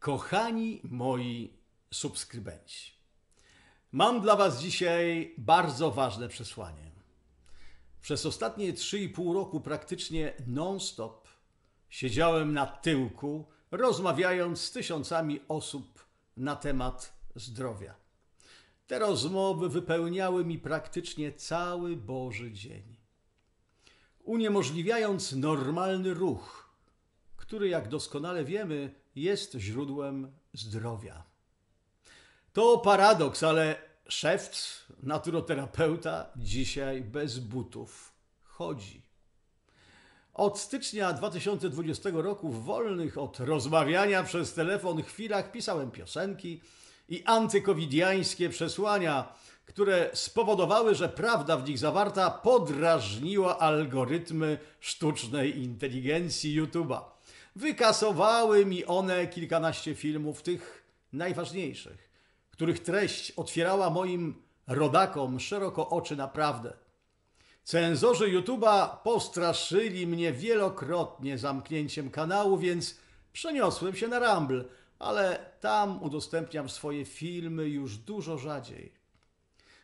Kochani moi subskrybenci, mam dla Was dzisiaj bardzo ważne przesłanie. Przez ostatnie 3,5 roku praktycznie non-stop siedziałem na tyłku, rozmawiając z tysiącami osób na temat zdrowia. Te rozmowy wypełniały mi praktycznie cały Boży dzień. Uniemożliwiając normalny ruch, który, jak doskonale wiemy, jest źródłem zdrowia. To paradoks, ale szewc, naturoterapeuta, dzisiaj bez butów chodzi. Od stycznia 2020 roku w wolnych od rozmawiania przez telefon chwilach pisałem piosenki i antykowidiańskie przesłania, które spowodowały, że prawda w nich zawarta podrażniła algorytmy sztucznej inteligencji YouTube'a. Wykasowały mi one kilkanaście filmów, tych najważniejszych, których treść otwierała moim rodakom szeroko oczy naprawdę. Cenzorzy YouTube'a postraszyli mnie wielokrotnie zamknięciem kanału, więc przeniosłem się na Rumble, ale tam udostępniam swoje filmy już dużo rzadziej.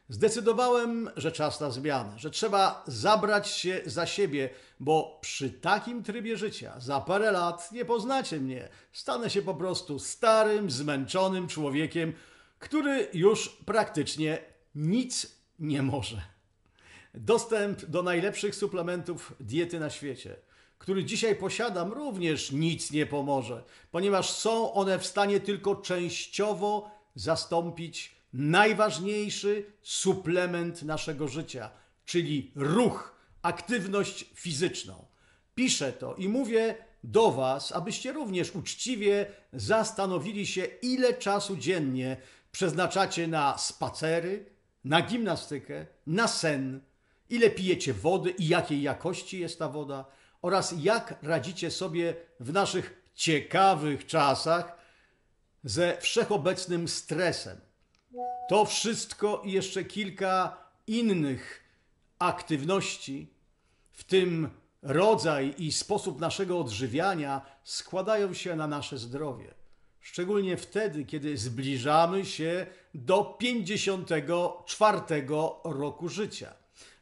Zdecydowałem, że czas na zmianę, że trzeba zabrać się za siebie, bo przy takim trybie życia za parę lat nie poznacie mnie. Stanę się po prostu starym, zmęczonym człowiekiem, który już praktycznie nic nie może. Dostęp do najlepszych suplementów diety na świecie, który dzisiaj posiadam, również nic nie pomoże, ponieważ są one w stanie tylko częściowo zastąpić najważniejszy suplement naszego życia, czyli ruch, aktywność fizyczną. Piszę to i mówię do Was, abyście również uczciwie zastanowili się, ile czasu dziennie przeznaczacie na spacery, na gimnastykę, na sen, ile pijecie wody i jakiej jakości jest ta woda, oraz jak radzicie sobie w naszych ciekawych czasach ze wszechobecnym stresem. To wszystko i jeszcze kilka innych aktywności, w tym rodzaj i sposób naszego odżywiania, składają się na nasze zdrowie. Szczególnie wtedy, kiedy zbliżamy się do 54 roku życia.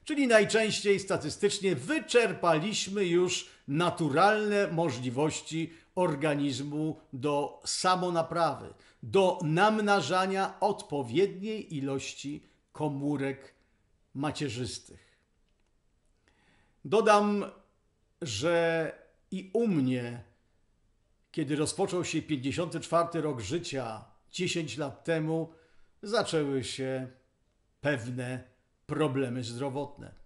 Czyli najczęściej statystycznie wyczerpaliśmy już naturalne możliwości organizmu do samonaprawy, do namnażania odpowiedniej ilości komórek macierzystych. Dodam, że i u mnie, kiedy rozpoczął się 54 rok życia 10 lat temu, zaczęły się pewne problemy zdrowotne.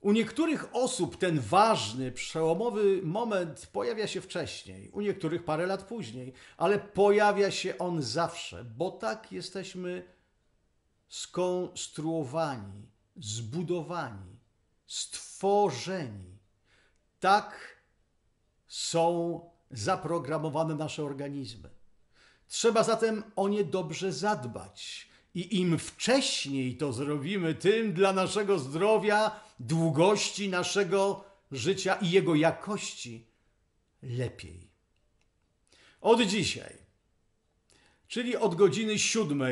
U niektórych osób ten ważny, przełomowy moment pojawia się wcześniej, u niektórych parę lat później, ale pojawia się on zawsze, bo tak jesteśmy skonstruowani, zbudowani, stworzeni. Tak są zaprogramowane nasze organizmy. Trzeba zatem o nie dobrze zadbać, i im wcześniej to zrobimy, tym dla naszego zdrowia, długości naszego życia i jego jakości lepiej. Od dzisiaj, czyli od godziny 7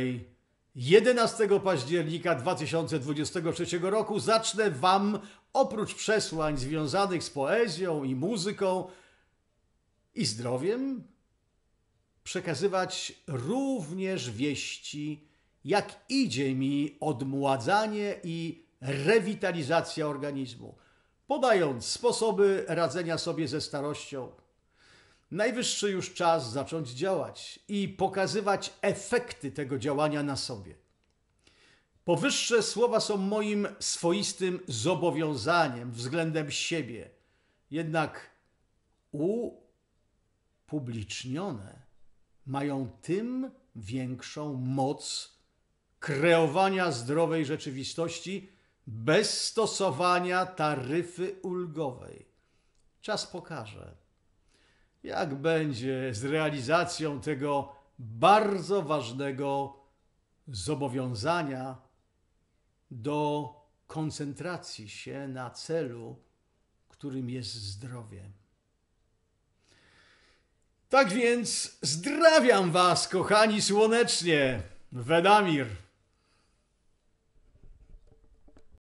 11 października 2023 roku, zacznę Wam oprócz przesłań związanych z poezją i muzyką i zdrowiem, przekazywać również wieści jak idzie mi odmładzanie i rewitalizacja organizmu, podając sposoby radzenia sobie ze starością. Najwyższy już czas zacząć działać i pokazywać efekty tego działania na sobie. Powyższe słowa są moim swoistym zobowiązaniem względem siebie, jednak upublicznione mają tym większą moc kreowania zdrowej rzeczywistości bez stosowania taryfy ulgowej. Czas pokaże, jak będzie z realizacją tego bardzo ważnego zobowiązania do koncentracji się na celu, którym jest zdrowie. Tak więc zdrawiam Was, kochani słonecznie, Wedamir.